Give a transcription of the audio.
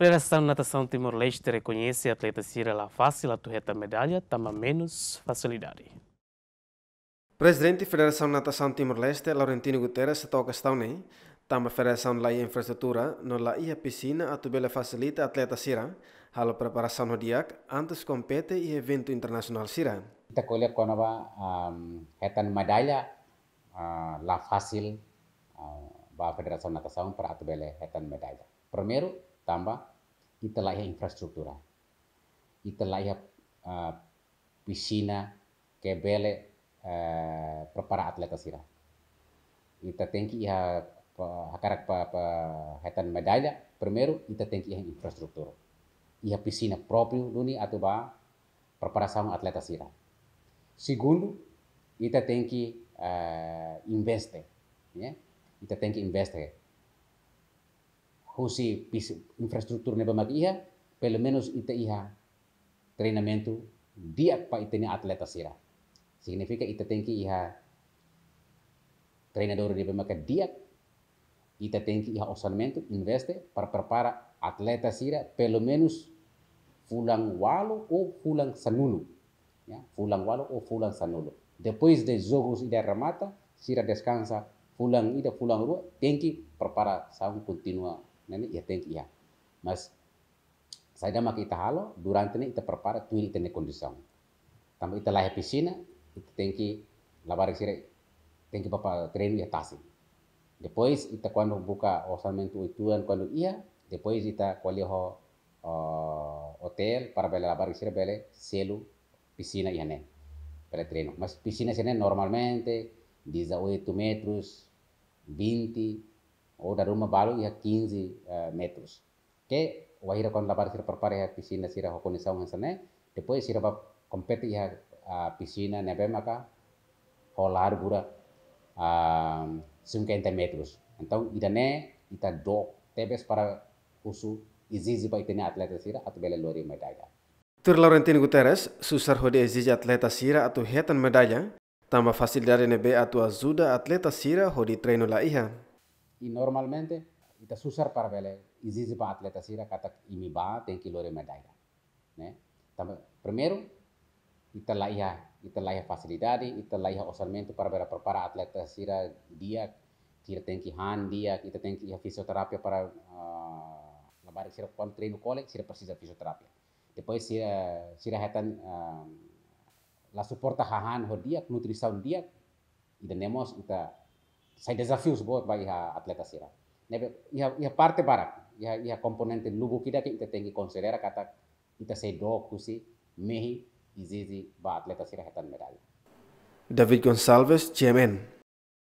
Federação de Natação Timor-Leste reconhece a atleta Cira La Fácil a torreta medalha, tama menos facilidade. Presidente da Federação de Natação Timor-Leste, Laurentino Guterres, toca questão, né? Tama Federação lá infraestrutura, no lá ia piscina, a tubela facilita a atleta Cira, a preparação no diac, antes compete e evento internacional Cira. Kita kolya konaba a ah, hetan medalha, uh, Fácil, uh, ah, ba Federação de Natação para a tubela hetan medalha. Primeiro, tamba kita layak infrastruktur. Kita layak uh, eh, piscina kebele, bele uh, prepara atlet sirah. Kita tengki tenki iha hakarak pa, pa hetan primero kita tenki iha piscina Iha piscina atau duni atuba sama atlet sirah. Segundo, kita tengki uh, investe. Ya, yeah? kita investe Rusi infrastruktur neba maka iha, pelo menos ita iha treinamento dia pa ita ni atleta sira. Significa ita tem que iha treinador neba maka dia ita tem que iha orçamento investe para preparar atleta sira pelo menos fulang walo ou fulang sanulu, Ya, fulang walo ou fulang sanulu. Depois de jogos ida remata, sira descansa fulang ida fulang rua, tem que preparar saúde contínua ia yateng ia mas saya dah maki halo durante ni ita tu tuin ita ne kondisong tam ita lahe piscina ita tengki labarek sire tengki papa treino ia tasi depois ita quando buka orçamento oituan quando ia depois ita quali ho eh, hotel para bela labarek sire bela selo piscina ia ne bela treino mas piscina sene normalmente 18 metros 20 rumah balu ia 15 e, metros que wahira kon labar sir prepara ya piscina sira hokoni saung sana depois sira kompeti ia ya piscina nebe maka holar gura uh, 50 metros então idane ita do tebes para usu izizi pa itene atleta sira atau bela lori medaya. Tur Laurentino Guterres, susar hode izizi atleta sira atu hetan medaya. tambah fasil dari nebe atau azuda atleta sira hodi treino la iha. y normalmente ita susar parvele izi atleta bat le tasira katak imi ba ten de medalla né também primero, ita laiha ita laiha facilidade ita laiha orçamento para ver preparar atleta sira dia tira tem que han dia ita tem que fisioterapia para uh, ah, labar sira quando treino cole sira precisa fisioterapia depois sira sira hetan ah, la suporta hahan ho dia nutrição dia ita nemos ita Saya desafíos buat bagi ha atleta sira. Nebe ia ia parte para ia ia komponente lubu kita kita tengi konsidera kata kita se do kusi mehi izizi ba atleta sira hetan medali. David Gonçalves, GMN.